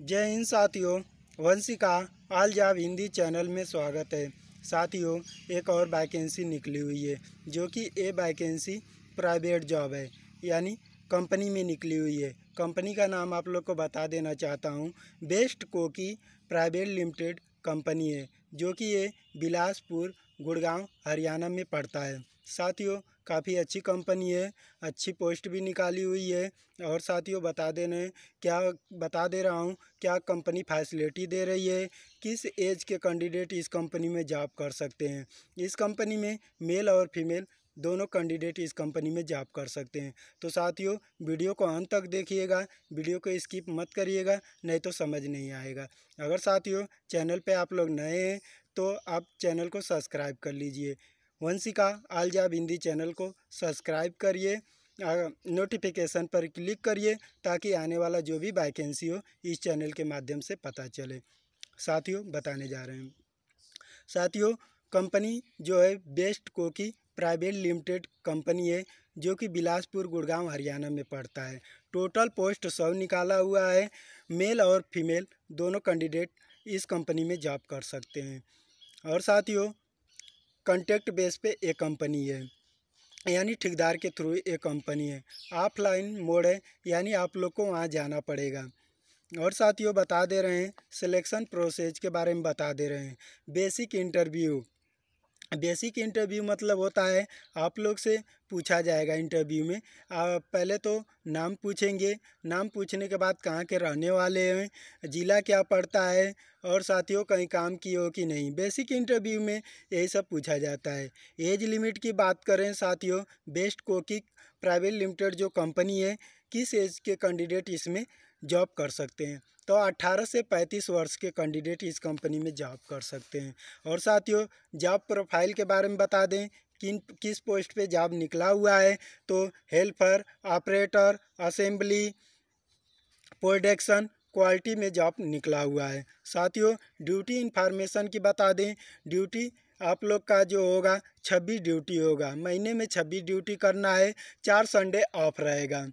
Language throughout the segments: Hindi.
जय हिंद साथियों Vanshika all job Hindi channel में स्वागत है साथियों एक और वैकेंसी निकली हुई है जो कि ये वैकेंसी प्राइवेट जॉब है यानी कंपनी में निकली हुई है कंपनी का नाम आप लोग को बता देना चाहता हूँ बेस्ट कोकी प्राइवेट लिमिटेड कंपनी है जो कि ये बिलासपुर गुड़गांव हरियाणा में पड़ता है साथियों काफ़ी अच्छी कंपनी है अच्छी पोस्ट भी निकाली हुई है और साथियों बता देने क्या बता दे रहा हूँ क्या कंपनी फैसिलिटी दे रही है किस एज के कैंडिडेट इस कंपनी में जॉब कर सकते हैं इस कंपनी में मेल और फीमेल दोनों कैंडिडेट इस कंपनी में जॉब कर सकते हैं तो साथियों वीडियो को अंत तक देखिएगा वीडियो को स्किप मत करिएगा नहीं तो समझ नहीं आएगा अगर साथियों चैनल पे आप लोग नए हैं तो आप चैनल को सब्सक्राइब कर लीजिए वंशिका आलजा हिंदी चैनल को सब्सक्राइब करिए नोटिफिकेशन पर क्लिक करिए ताकि आने वाला जो भी वैकेंसी हो इस चैनल के माध्यम से पता चले साथियों बताने जा रहे हैं साथियों कंपनी जो है बेस्ट कोकी प्राइवेट लिमिटेड कंपनी है जो कि बिलासपुर गुड़गांव हरियाणा में पड़ता है टोटल पोस्ट सौ निकाला हुआ है मेल और फीमेल दोनों कैंडिडेट इस कंपनी में जॉब कर सकते हैं और साथियों कंटेक्ट बेस पे एक कंपनी है यानी ठेकेदार के थ्रू एक कंपनी है ऑफलाइन मोड है यानी आप लोग को वहाँ जाना पड़ेगा और साथियों बता दे रहे हैं सिलेक्शन प्रोसेस के बारे में बता दे रहे हैं बेसिक इंटरव्यू बेसिक इंटरव्यू मतलब होता है आप लोग से पूछा जाएगा इंटरव्यू में आप पहले तो नाम पूछेंगे नाम पूछने के बाद कहाँ के रहने वाले हैं ज़िला क्या पड़ता है और साथियों कहीं काम किए हो कि नहीं बेसिक इंटरव्यू में यही सब पूछा जाता है एज लिमिट की बात करें साथियों बेस्ट कोकिक प्राइवेट लिमिटेड जो कंपनी है किस एज के कैंडिडेट इसमें जॉब कर सकते हैं तो 18 से 35 वर्ष के कैंडिडेट इस कंपनी में जॉब कर सकते हैं और साथियों जॉब प्रोफाइल के बारे में बता दें किन किस पोस्ट पे जॉब निकला हुआ है तो helper operator assembly production quality में जॉब निकला हुआ है साथियों ड्यूटी इन्फॉर्मेशन की बता दें ड्यूटी आप लोग का जो होगा छब्बीस ड्यूटी होगा महीने में छब्बीस ड्यूटी करना है चार संडे ऑफ रहेगा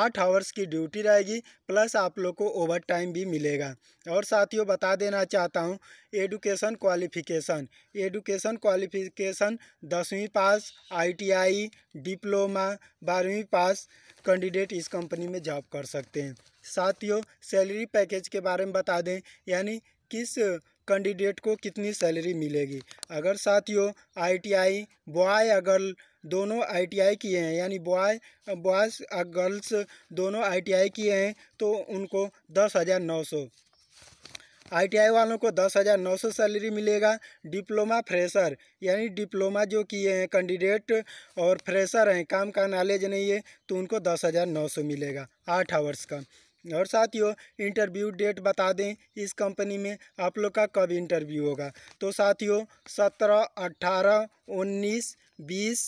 आठ आवर्स की ड्यूटी रहेगी प्लस आप लोग को ओवर टाइम भी मिलेगा और साथियों बता देना चाहता हूँ एडुकेशन क्वालिफिकेशन एडुकेशन क्वालिफिकेशन दसवीं पास आईटीआई डिप्लोमा बारहवीं पास कैंडिडेट इस कंपनी में जॉब कर सकते हैं साथियों सैलरी पैकेज के बारे में बता दें यानी किस कैंडिडेट को कितनी सैलरी मिलेगी अगर साथियों आईटीआई बॉय या गर्ल दोनों आईटीआई किए हैं यानी बॉय बॉयज़ और गर्ल्स दोनों आईटीआई किए हैं तो उनको दस हज़ार नौ सौ आईटीआई वालों को दस हज़ार नौ सौ सैलरी मिलेगा डिप्लोमा फ्रेशर यानी डिप्लोमा जो किए हैं कैंडिडेट और फ्रेशर हैं काम का नॉलेज नहीं है तो उनको दस हज़ार नौ सौ मिलेगा आठ आवर्स का और साथियों इंटरव्यू डेट बता दें इस कंपनी में आप लोग का कब इंटरव्यू होगा तो साथियों सत्रह अट्ठारह उन्नीस बीस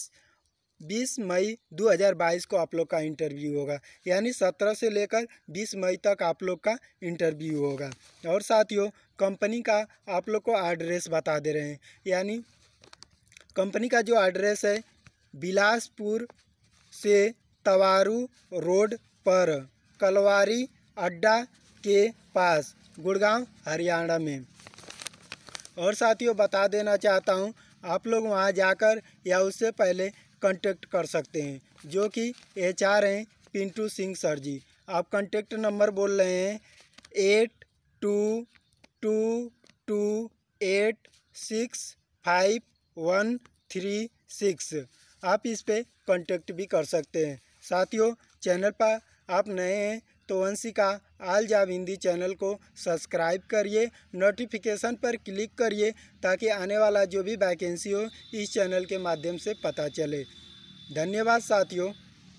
बीस मई दो हज़ार बाईस को आप लोग का इंटरव्यू होगा यानी सत्रह से लेकर बीस मई तक आप लोग का इंटरव्यू होगा और साथियों कंपनी का आप लोग को एड्रेस बता दे रहे हैं यानी कंपनी का जो एड्रेस है बिलासपुर से तवारू रोड पर कलवारी अड्डा के पास गुड़गांव हरियाणा में और साथियों बता देना चाहता हूँ आप लोग वहाँ जाकर या उससे पहले कांटेक्ट कर सकते हैं जो कि एच आर हैं पिंटू सिंह सर जी आप कांटेक्ट नंबर बोल रहे हैं eight two two two eight six five one three six आप इस पर कांटेक्ट भी कर सकते हैं साथियों चैनल पर आप नए हैं तो Vanshika all job Hindi channel को सब्सक्राइब करिए नोटिफिकेशन पर क्लिक करिए ताकि आने वाला जो भी वैकेंसी हो इस चैनल के माध्यम से पता चले धन्यवाद साथियों